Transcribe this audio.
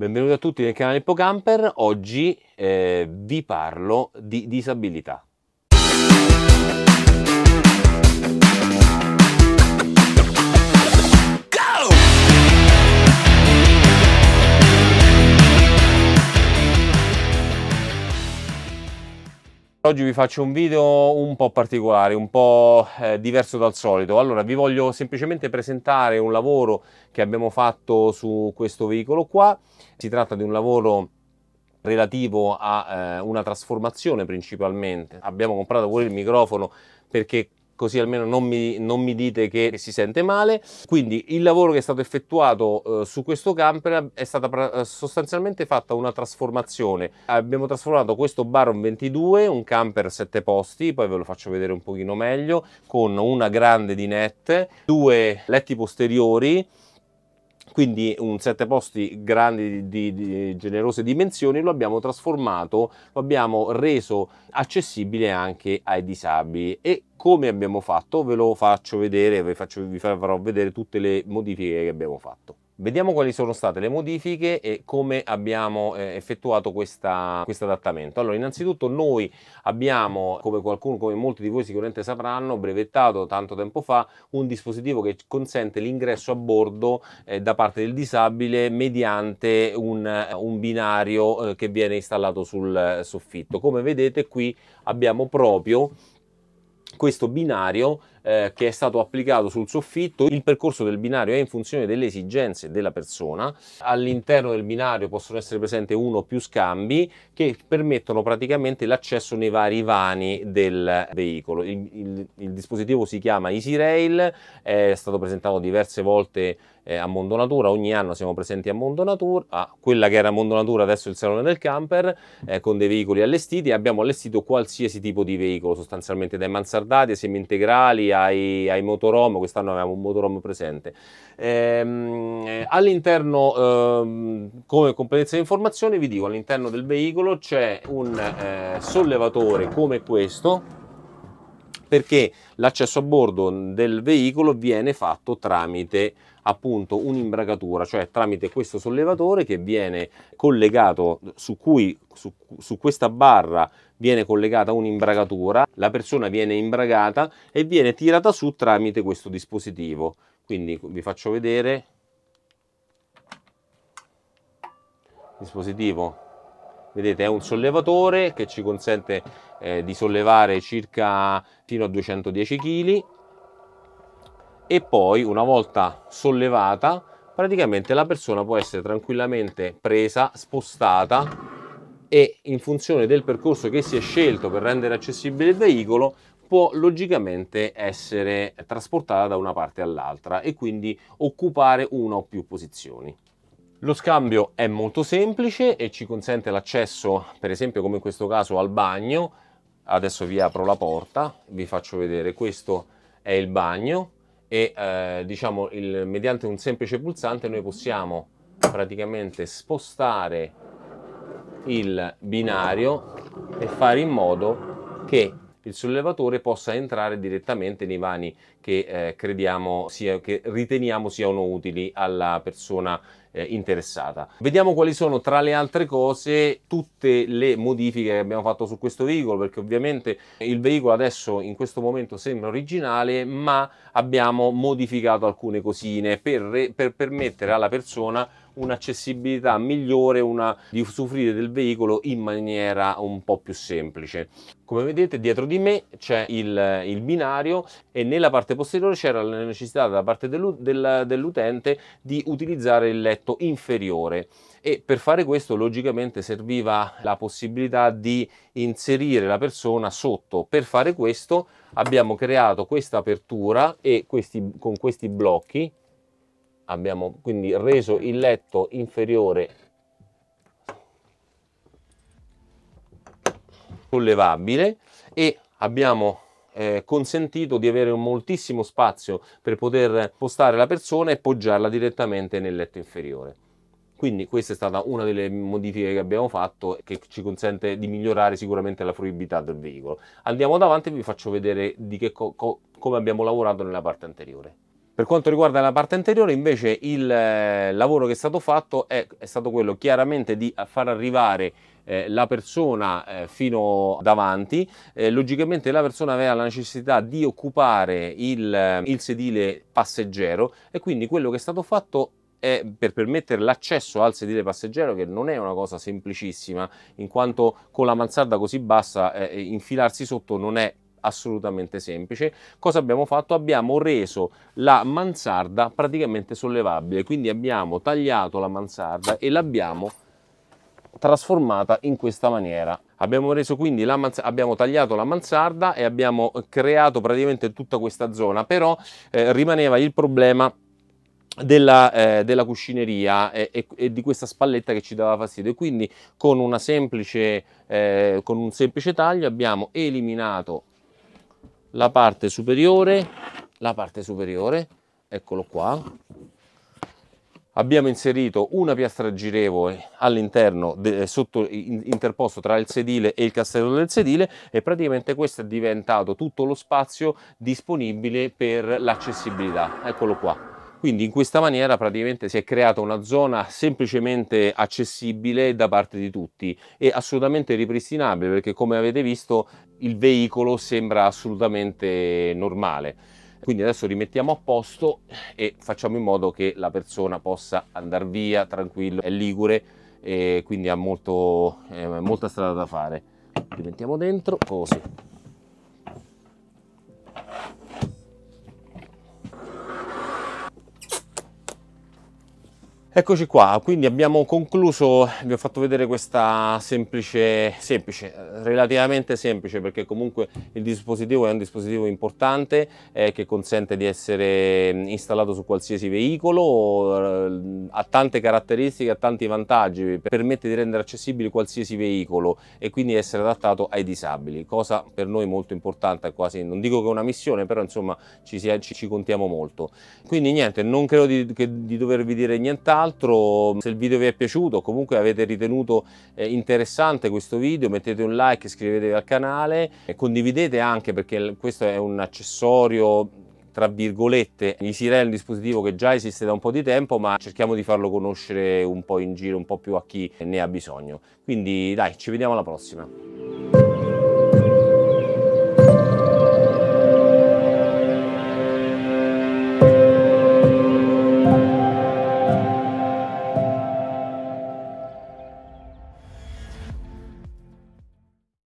Benvenuti a tutti nel canale Hippogamper, oggi eh, vi parlo di disabilità. Oggi vi faccio un video un po' particolare, un po' eh, diverso dal solito. Allora, vi voglio semplicemente presentare un lavoro che abbiamo fatto su questo veicolo qua. Si tratta di un lavoro relativo a eh, una trasformazione principalmente. Abbiamo comprato pure il microfono perché così almeno non mi, non mi, dite che si sente male. Quindi il lavoro che è stato effettuato eh, su questo camper è stata eh, sostanzialmente fatta una trasformazione. Abbiamo trasformato questo Baron 22, un camper a 7 posti, poi ve lo faccio vedere un pochino meglio, con una grande dinette, due letti posteriori, quindi un sette posti grande di, di, generose dimensioni lo abbiamo trasformato, lo abbiamo reso accessibile anche ai disabili e come abbiamo fatto ve lo faccio vedere, vi, faccio, vi farò vedere tutte le modifiche che abbiamo fatto. Vediamo quali sono state le modifiche e come abbiamo eh, effettuato questo adattamento. Allora, innanzitutto noi abbiamo, come qualcuno, come molti di voi sicuramente sapranno, brevettato tanto tempo fa un dispositivo che consente l'ingresso a bordo eh, da parte del disabile mediante un, un binario eh, che viene installato sul eh, soffitto. Come vedete qui abbiamo proprio questo binario eh, che è stato applicato sul soffitto. Il percorso del binario è in funzione delle esigenze della persona. All'interno del binario possono essere presenti uno o più scambi che permettono praticamente l'accesso nei vari vani del veicolo. Il, il, il dispositivo si chiama Easy Rail, è stato presentato diverse volte eh, a Mondonatura, ogni anno siamo presenti a Mondonatura, a quella che era Mondonatura adesso il Salone del Camper, eh, con dei veicoli allestiti abbiamo allestito qualsiasi tipo di veicolo, sostanzialmente dai mansardati semi integrali ai, ai, motorom, quest'anno avevamo un motorom presente. Ehm, eh, all'interno, ehm, come competenza di informazione, vi dico, all'interno del veicolo c'è un eh, sollevatore come questo, perché l'accesso a bordo del veicolo viene fatto tramite appunto un'imbragatura, cioè tramite questo sollevatore che viene collegato su cui su, su questa barra viene collegata un'imbragatura, la persona viene imbragata e viene tirata su tramite questo dispositivo. Quindi vi faccio vedere dispositivo Vedete è un sollevatore che ci consente eh, di sollevare circa fino a 210 kg e poi una volta sollevata praticamente la persona può essere tranquillamente presa, spostata e in funzione del percorso che si è scelto per rendere accessibile il veicolo può logicamente essere trasportata da una parte all'altra e quindi occupare una o più posizioni. Lo scambio è molto semplice e ci consente l'accesso, per esempio come in questo caso, al bagno. Adesso vi apro la porta, vi faccio vedere, questo è il bagno e eh, diciamo il, mediante un semplice pulsante noi possiamo praticamente spostare il binario e fare in modo che il sollevatore possa entrare direttamente nei vani che, eh, crediamo sia, che riteniamo siano utili alla persona eh, interessata. Vediamo quali sono tra le altre cose tutte le modifiche che abbiamo fatto su questo veicolo perché ovviamente il veicolo adesso in questo momento sembra originale ma abbiamo modificato alcune cosine per, per permettere alla persona un'accessibilità migliore, una, di usufruire del veicolo in maniera un po' più semplice. Come vedete dietro di me c'è il, il, binario e nella parte posteriore c'era la necessità da parte dell'utente di utilizzare il letto inferiore e per fare questo logicamente serviva la possibilità di inserire la persona sotto. Per fare questo abbiamo creato questa apertura e questi, con questi blocchi abbiamo quindi reso il letto inferiore sollevabile e abbiamo eh, consentito di avere moltissimo spazio per poter postare la persona e poggiarla direttamente nel letto inferiore. Quindi questa è stata una delle modifiche che abbiamo fatto che ci consente di migliorare sicuramente la fruibilità del veicolo. Andiamo davanti e vi faccio vedere di che co co come abbiamo lavorato nella parte anteriore. Per quanto riguarda la parte anteriore, invece, il eh, lavoro che è stato fatto è, è stato quello chiaramente di far arrivare eh, la persona eh, fino davanti. logicamente la persona aveva la necessità di occupare il, il sedile passeggero e quindi quello che è stato fatto è per permettere l'accesso al sedile passeggero che non è una cosa semplicissima in quanto con la mansarda così bassa infilarsi sotto non è assolutamente semplice. Cosa abbiamo fatto? Abbiamo reso la mansarda praticamente sollevabile, quindi abbiamo tagliato la mansarda e l'abbiamo trasformata in questa maniera. Abbiamo, reso quindi la abbiamo tagliato la mansarda e abbiamo creato praticamente tutta questa zona, però eh, rimaneva il problema della, eh, della, cuscineria e, eh, e, e, di questa spalletta che ci dava fastidio e quindi con, semplice, eh, con un semplice taglio abbiamo eliminato la parte superiore, la parte superiore, eccolo qua. Abbiamo inserito una piastra girevole all'interno, eh, sotto, interposto tra il sedile e il castello del sedile e praticamente questo è diventato tutto lo spazio disponibile per l'accessibilità, eccolo qua. Quindi in questa maniera praticamente si è creata una zona semplicemente accessibile da parte di tutti e assolutamente ripristinabile perché come avete visto il veicolo sembra assolutamente normale. Quindi adesso rimettiamo a posto e facciamo in modo che la persona possa andare via tranquillo, è ligure e quindi ha molto, eh, molta strada da fare. Rimettiamo dentro, così. Eccoci qua, quindi abbiamo concluso, vi ho fatto vedere questa semplice, semplice, relativamente semplice perché comunque il dispositivo è un dispositivo importante eh, che consente di essere mm, installato su qualsiasi veicolo, eh, ha tante caratteristiche, ha tanti vantaggi, permette di rendere accessibile qualsiasi veicolo e quindi essere adattato ai disabili, cosa per noi molto importante, quasi non dico che è una missione, però insomma ci, si, ci, ci contiamo molto. Quindi niente, non credo di, che, di dovervi dire nient'altro l'altro se il video vi è piaciuto o comunque avete ritenuto eh, interessante questo video mettete un like iscrivetevi al canale e condividete anche perché questo è un accessorio tra virgolette Easyrail è un dispositivo che già esiste da un po' di tempo ma cerchiamo di farlo conoscere un po' in giro un po' più a chi ne ha bisogno quindi dai ci vediamo alla prossima